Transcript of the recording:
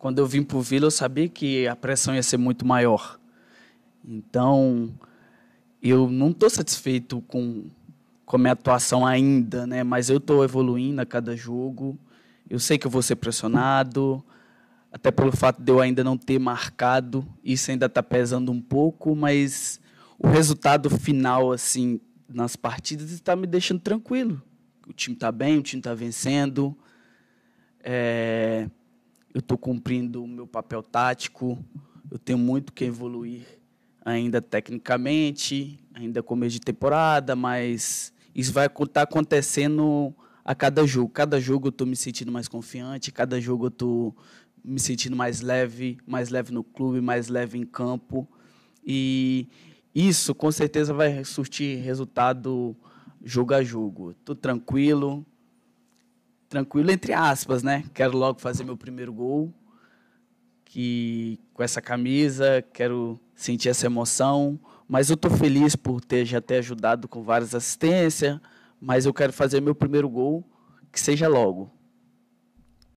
Quando eu vim para o Vila, eu sabia que a pressão ia ser muito maior. Então, eu não estou satisfeito com, com a minha atuação ainda, né? mas eu estou evoluindo a cada jogo. Eu sei que eu vou ser pressionado, até pelo fato de eu ainda não ter marcado. Isso ainda está pesando um pouco, mas o resultado final assim nas partidas está me deixando tranquilo. O time está bem, o time está vencendo. É, eu estou cumprindo o meu papel tático, eu tenho muito que evoluir ainda tecnicamente, ainda com começo de temporada, mas isso vai estar tá acontecendo a cada jogo. Cada jogo eu estou me sentindo mais confiante, cada jogo eu estou me sentindo mais leve, mais leve no clube, mais leve em campo. E isso com certeza vai surtir resultado jogo a jogo. Estou tranquilo, tranquilo, entre aspas, né? Quero logo fazer meu primeiro gol, que com essa camisa, quero sentir essa emoção. Mas eu estou feliz por ter já ter ajudado com várias assistências, mas eu quero fazer meu primeiro gol, que seja logo.